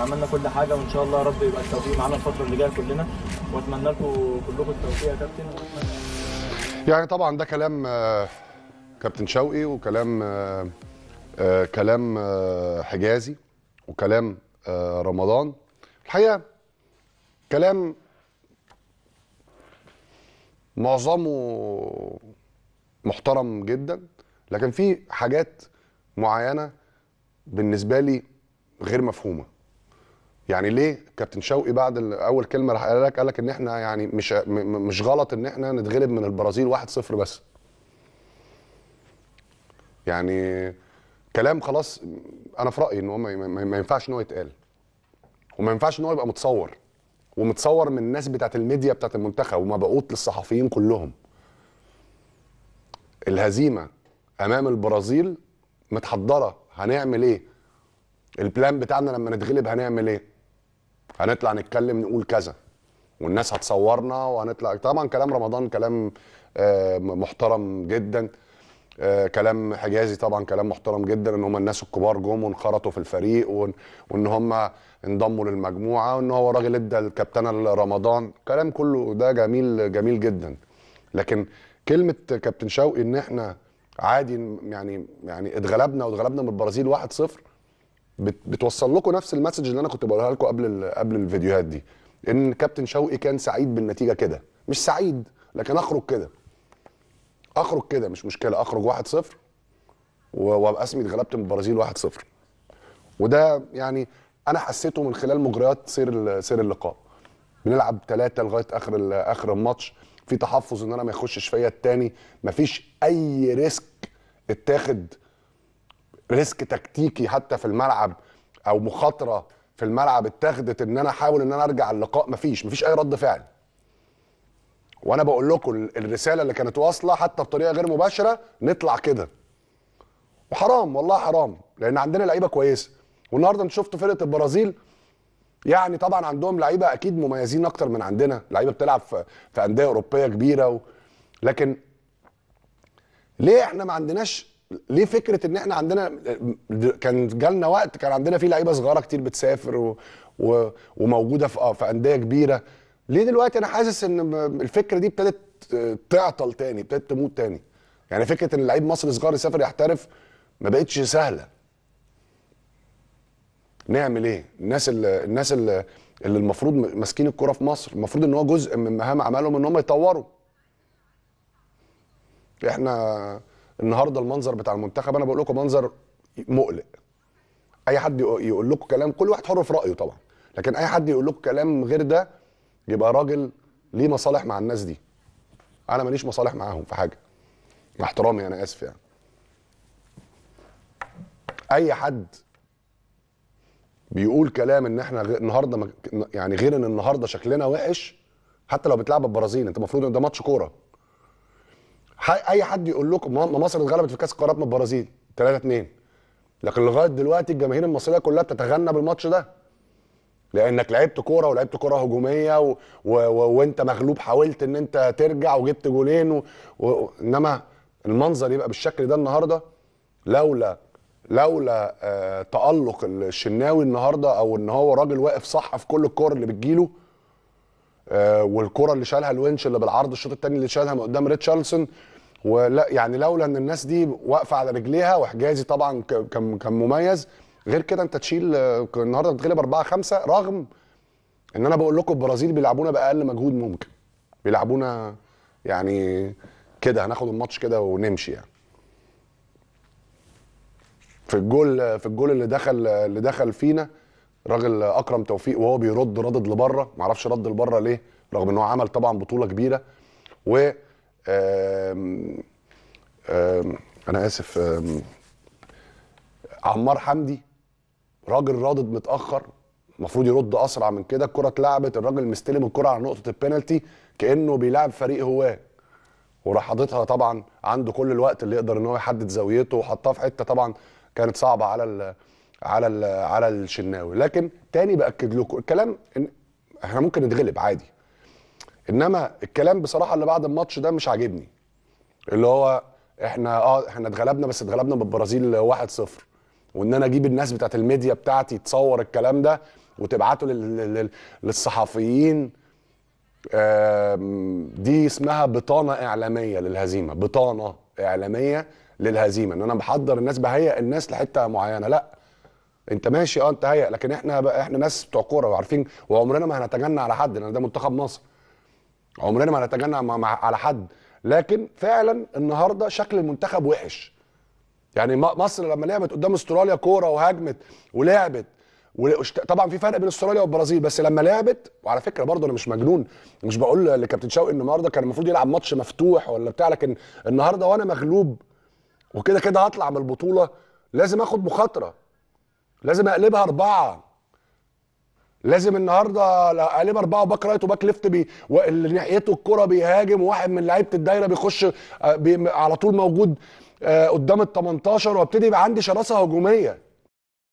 عملنا كل حاجه وان شاء الله يا رب يبقى التوفيق معانا الفتره اللي جايه كلنا واتمنى لكم كلكم التوفيق يا كابتن يعني طبعا ده كلام آه، كابتن شوقي وكلام آه، آه، كلام حجازي وكلام رمضان الحقيقه كلام معظمه محترم جدا لكن في حاجات معينه بالنسبه لي غير مفهومه يعني ليه كابتن شوقي بعد اول كلمه راح قال لك قال لك ان احنا يعني مش مش غلط ان احنا نتغلب من البرازيل 1-0 بس يعني كلام خلاص انا في رايي ان هو ما ينفعش ان هو يتقال وما ينفعش ان هو يبقى متصور ومتصور من الناس بتاعت الميديا بتاعت المنتخب وما بقوت للصحفيين كلهم الهزيمه امام البرازيل متحضره هنعمل ايه البلان بتاعنا لما نتغلب هنعمل ايه هنطلع نتكلم نقول كذا والناس هتصورنا وهنطلع طبعا كلام رمضان كلام آه، محترم جدا آه، كلام حجازي طبعا كلام محترم جدا ان هم الناس الكبار جم وانخرطوا في الفريق وان هم انضموا للمجموعه وان هو راجل ادى الكابتنه رمضان كلام كله ده جميل جميل جدا لكن كلمه كابتن شوقي ان احنا عادي يعني يعني اتغلبنا واتغلبنا من البرازيل 1-0 بتوصل لكم نفس المسج اللي انا كنت بقولها لكم قبل قبل الفيديوهات دي ان كابتن شوقي كان سعيد بالنتيجه كده مش سعيد لكن اخرج كده اخرج كده مش مشكله اخرج 1-0 وابقى اسمي اتغلبت من البرازيل 1-0 وده يعني انا حسيته من خلال مجريات سير سير اللقاء بنلعب ثلاثه لغايه اخر اخر الماتش في تحفظ ان انا ما يخشش فيا الثاني مفيش اي ريسك اتاخد ريسك تكتيكي حتى في الملعب او مخاطره في الملعب اتخذت ان انا احاول ان انا ارجع اللقاء مفيش مفيش اي رد فعل وانا بقول لكم الرساله اللي كانت واصله حتى بطريقه غير مباشره نطلع كده وحرام والله حرام لان عندنا لعيبه كويسه والنهارده انت شفت فرقه البرازيل يعني طبعا عندهم لعيبه اكيد مميزين اكتر من عندنا لعيبه بتلعب في, في انديه اوروبيه كبيره و... لكن ليه احنا ما عندناش ليه فكره ان احنا عندنا كان جالنا وقت كان عندنا فيه لعيبه صغيره كتير بتسافر و... و... وموجوده في آه، في انديه كبيره ليه دلوقتي انا حاسس ان الفكره دي ابتدت آه، تعطل تاني ابتدت تموت تاني يعني فكره ان لعيب مصري صغير يسافر يحترف ما بقتش سهله نعمل ايه الناس اللي الناس اللي, اللي المفروض ماسكين الكره في مصر المفروض ان هو جزء من مهام عملهم ان هم يطوروا احنا النهارده المنظر بتاع المنتخب انا بقول لكم منظر مقلق اي حد يقول لكم كلام كل واحد حر في رايه طبعا لكن اي حد يقول لكم كلام غير ده يبقى راجل ليه مصالح مع الناس دي انا ماليش مصالح معاهم في حاجه مع احترامي انا اسف يعني اي حد بيقول كلام ان احنا النهارده يعني غير ان النهارده شكلنا وحش حتى لو بتلعب البرازيل انت المفروض ان ده ماتش كوره اي حد يقول لكم ما مصر اتغلبت في كاس القارات من البرازيل 3 2 لكن لغايه دلوقتي الجماهير المصريه كلها بتتغنى بالماتش ده لانك لعبت كوره ولعبت كوره هجوميه و... و... و... وانت مغلوب حاولت ان انت ترجع وجبت جولين و... و... انما المنظر يبقى بالشكل ده النهارده لولا لولا آه تالق الشناوي النهارده او ان هو راجل واقف صح في كل الكور اللي بتجيله آه والكره اللي شالها الونش اللي بالعرض الشوط الثاني اللي شالها من قدام ريتشاردسون ولا يعني لولا ان الناس دي واقفه على رجليها وحجازي طبعا كان كان مميز غير كده انت تشيل آه، النهارده تتغلب 4 5 رغم ان انا بقول لكم البرازيل بيلعبونا باقل مجهود ممكن بيلعبونا يعني كده هناخد الماتش كده ونمشي يعني في الجول في الجول اللي دخل اللي دخل فينا راجل اكرم توفيق وهو بيرد ردد لبره معرفش رد لبره ليه رغم ان هو عمل طبعا بطوله كبيره و انا اسف عمار حمدي راجل رادد متاخر المفروض يرد اسرع من كده الكره اتلعبت الراجل مستلم الكره على نقطه البينالتي كانه بيلعب فريق هواه وراح حاططها طبعا عنده كل الوقت اللي يقدر ان هو يحدد زاويته وحطها في حته طبعا كانت صعبه على الـ على الـ على الشناوي لكن تاني باكد لكم الكلام إن احنا ممكن نتغلب عادي انما الكلام بصراحه اللي بعد الماتش ده مش عاجبني اللي هو احنا اه احنا اتغلبنا بس اتغلبنا بالبرازيل 1-0 وان انا اجيب الناس بتاعت الميديا بتاعتي تصور الكلام ده وتبعته للصحفيين دي اسمها بطانه اعلاميه للهزيمه بطانه اعلاميه للهزيمه ان انا بحضر الناس بهيئ الناس لحته معينه لا انت ماشي اه انت هيئ لكن احنا احنا ناس بتوع كوره وعارفين وعمرنا ما هنتجنى على حد لان ده منتخب مصر عمرنا ما نتجنى على حد لكن فعلا النهارده شكل المنتخب وحش يعني مصر لما لعبت قدام استراليا كوره وهاجمت ولعبت طبعا في فرق بين استراليا والبرازيل بس لما لعبت وعلى فكره برضه انا مش مجنون مش بقول لكابتن شوقي ان النهارده كان المفروض يلعب ماتش مفتوح ولا بتاع لكن النهارده وانا مغلوب وكده كده هطلع من البطوله لازم اخد مخاطره لازم اقلبها اربعه لازم النهارده قالب اربعه باك رايت وباك ليفت بي اللي ناحيته الكره بيهاجم واحد من لعيبه الدايره بيخش آه، بي على طول موجود آه، قدام ال 18 وابتدي يبقى عندي شراسه هجوميه